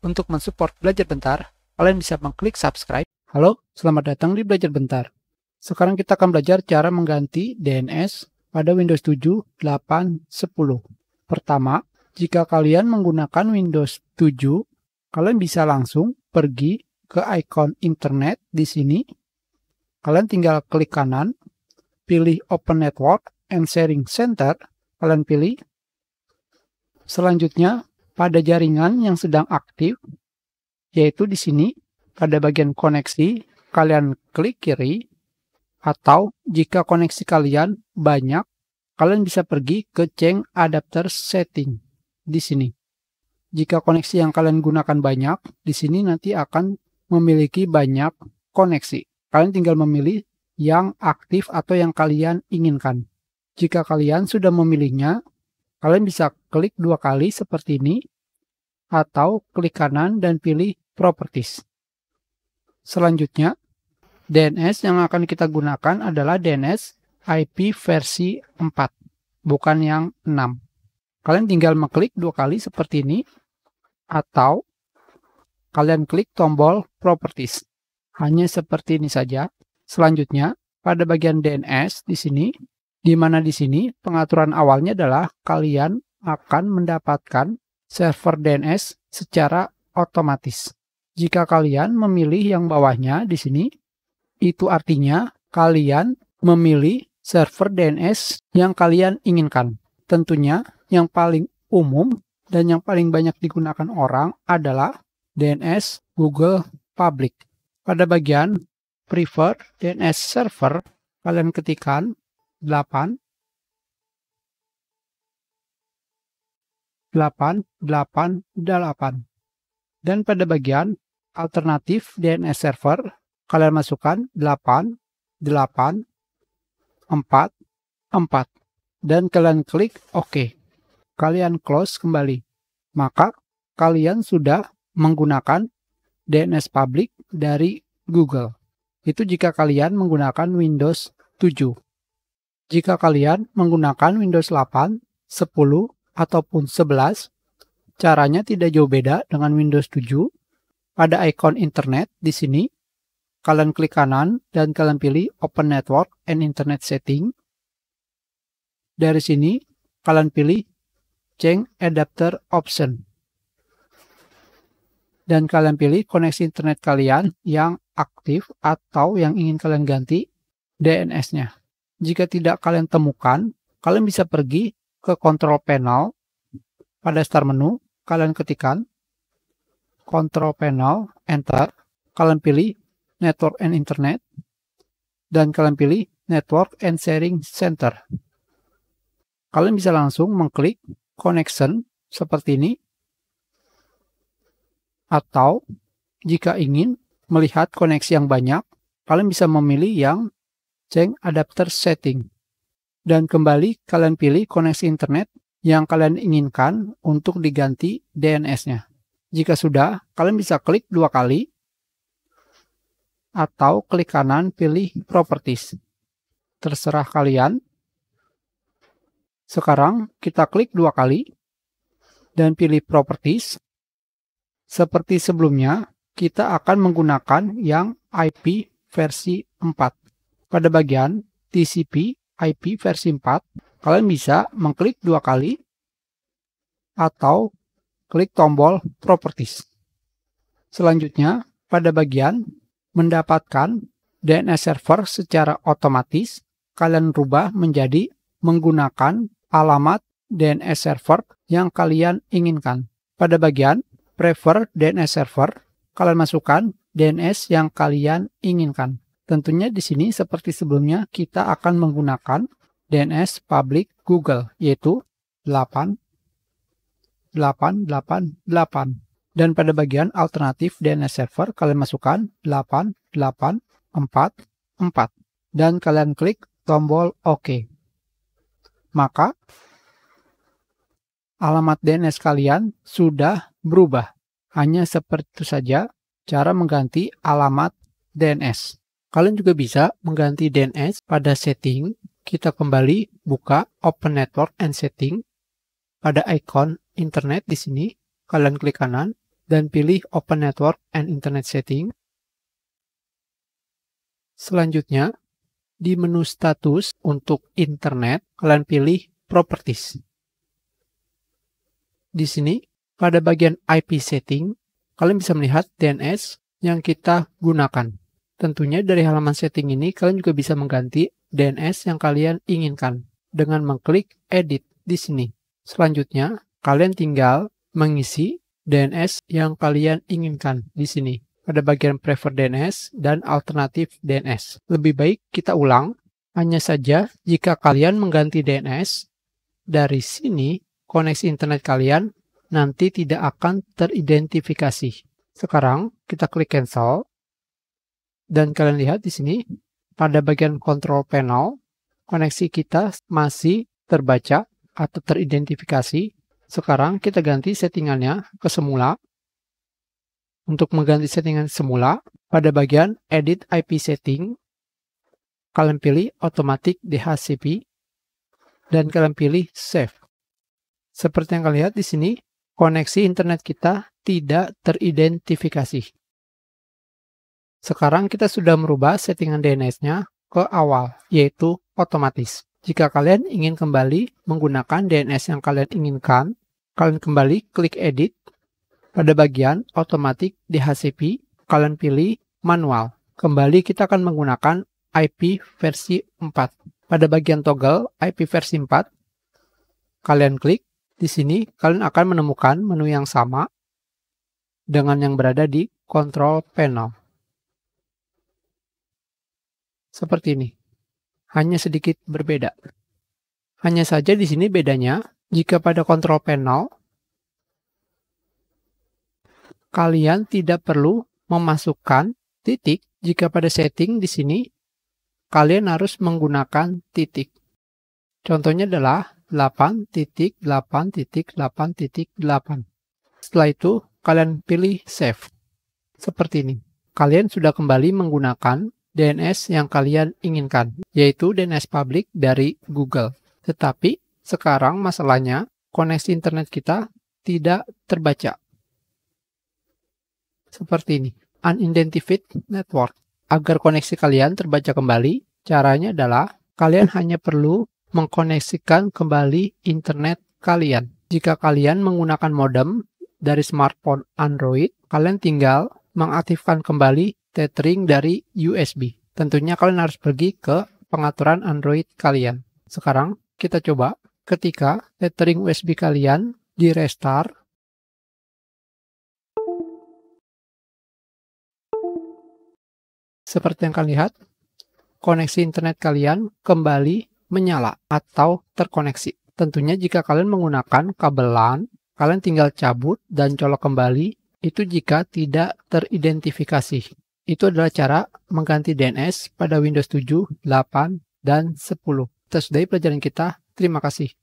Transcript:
Untuk mensupport Belajar Bentar, kalian bisa mengklik subscribe. Halo, selamat datang di Belajar Bentar. Sekarang kita akan belajar cara mengganti DNS pada Windows 7, 8, 10. Pertama, jika kalian menggunakan Windows 7, kalian bisa langsung pergi ke ikon internet di sini. Kalian tinggal klik kanan, pilih Open Network and Sharing Center, kalian pilih. Selanjutnya, pada jaringan yang sedang aktif, yaitu di sini pada bagian koneksi, kalian klik kiri, atau jika koneksi kalian banyak, kalian bisa pergi ke change adapter setting di sini. Jika koneksi yang kalian gunakan banyak, di sini nanti akan memiliki banyak koneksi. Kalian tinggal memilih yang aktif atau yang kalian inginkan. Jika kalian sudah memilihnya, Kalian bisa klik dua kali seperti ini atau klik kanan dan pilih Properties. Selanjutnya, DNS yang akan kita gunakan adalah DNS IP versi 4, bukan yang 6. Kalian tinggal mengklik dua kali seperti ini atau kalian klik tombol Properties. Hanya seperti ini saja. Selanjutnya, pada bagian DNS di sini di mana di sini pengaturan awalnya adalah kalian akan mendapatkan server DNS secara otomatis. Jika kalian memilih yang bawahnya di sini, itu artinya kalian memilih server DNS yang kalian inginkan. Tentunya yang paling umum dan yang paling banyak digunakan orang adalah DNS Google Public. Pada bagian prefer DNS server, kalian ketikkan. 8 8, 8, 8. Dan pada bagian alternatif DNS server, kalian masukkan 8, 8, 4, 4. Dan kalian klik OK. Kalian close kembali. Maka kalian sudah menggunakan DNS public dari Google. Itu jika kalian menggunakan Windows 7 jika kalian menggunakan Windows 8, 10, ataupun 11, caranya tidak jauh beda dengan Windows 7. Pada ikon internet di sini, kalian klik kanan dan kalian pilih Open Network and Internet Setting. Dari sini, kalian pilih Change Adapter Option. Dan kalian pilih koneksi internet kalian yang aktif atau yang ingin kalian ganti DNS-nya. Jika tidak kalian temukan, kalian bisa pergi ke Control panel. Pada start menu, kalian ketikkan Control panel, enter. Kalian pilih network and internet. Dan kalian pilih network and sharing center. Kalian bisa langsung mengklik connection seperti ini. Atau jika ingin melihat koneksi yang banyak, kalian bisa memilih yang Ceng adapter setting. Dan kembali kalian pilih koneksi internet yang kalian inginkan untuk diganti DNS-nya. Jika sudah, kalian bisa klik dua kali atau klik kanan pilih properties. Terserah kalian. Sekarang kita klik dua kali dan pilih properties. Seperti sebelumnya, kita akan menggunakan yang IP versi 4. Pada bagian TCP IP versi 4, kalian bisa mengklik dua kali atau klik tombol Properties. Selanjutnya, pada bagian mendapatkan DNS server secara otomatis, kalian rubah menjadi menggunakan alamat DNS server yang kalian inginkan. Pada bagian prefer DNS server, kalian masukkan DNS yang kalian inginkan. Tentunya di sini seperti sebelumnya kita akan menggunakan DNS public Google yaitu 8888 dan pada bagian alternatif DNS server kalian masukkan 8844 dan kalian klik tombol OK. Maka alamat DNS kalian sudah berubah. Hanya seperti itu saja cara mengganti alamat DNS. Kalian juga bisa mengganti DNS pada setting. Kita kembali buka Open Network and Setting. Pada ikon internet di sini, kalian klik kanan dan pilih Open Network and Internet Setting. Selanjutnya, di menu status untuk internet, kalian pilih Properties. Di sini, pada bagian IP setting, kalian bisa melihat DNS yang kita gunakan. Tentunya dari halaman setting ini kalian juga bisa mengganti DNS yang kalian inginkan dengan mengklik edit di sini. Selanjutnya, kalian tinggal mengisi DNS yang kalian inginkan di sini pada bagian prefer DNS dan alternatif DNS. Lebih baik kita ulang, hanya saja jika kalian mengganti DNS dari sini, koneksi internet kalian nanti tidak akan teridentifikasi. Sekarang kita klik cancel dan kalian lihat di sini, pada bagian control panel, koneksi kita masih terbaca atau teridentifikasi. Sekarang kita ganti settingannya ke semula. Untuk mengganti settingan semula, pada bagian Edit IP Setting, kalian pilih Automatic DHCP, dan kalian pilih Save. Seperti yang kalian lihat di sini, koneksi internet kita tidak teridentifikasi. Sekarang kita sudah merubah settingan DNS-nya ke awal, yaitu otomatis. Jika kalian ingin kembali menggunakan DNS yang kalian inginkan, kalian kembali klik edit. Pada bagian otomatik DHCP, kalian pilih manual. Kembali kita akan menggunakan IP versi 4. Pada bagian toggle IP versi 4, kalian klik. Di sini kalian akan menemukan menu yang sama dengan yang berada di control panel seperti ini. Hanya sedikit berbeda. Hanya saja di sini bedanya, jika pada kontrol panel, kalian tidak perlu memasukkan titik. Jika pada setting di sini, kalian harus menggunakan titik. Contohnya adalah 8.8.8.8. Setelah itu, kalian pilih save. Seperti ini. Kalian sudah kembali menggunakan DNS yang kalian inginkan, yaitu DNS public dari Google. Tetapi sekarang masalahnya koneksi internet kita tidak terbaca. Seperti ini, unidentified network. Agar koneksi kalian terbaca kembali, caranya adalah kalian hanya perlu mengkoneksikan kembali internet kalian. Jika kalian menggunakan modem dari smartphone Android, kalian tinggal mengaktifkan kembali tethering dari USB. Tentunya kalian harus pergi ke pengaturan Android kalian. Sekarang kita coba ketika tethering USB kalian di restart. Seperti yang kalian lihat, koneksi internet kalian kembali menyala atau terkoneksi. Tentunya jika kalian menggunakan kabel LAN, kalian tinggal cabut dan colok kembali itu jika tidak teridentifikasi. Itu adalah cara mengganti DNS pada Windows 7, 8, dan 10. Itu sudahi pelajaran kita. Terima kasih.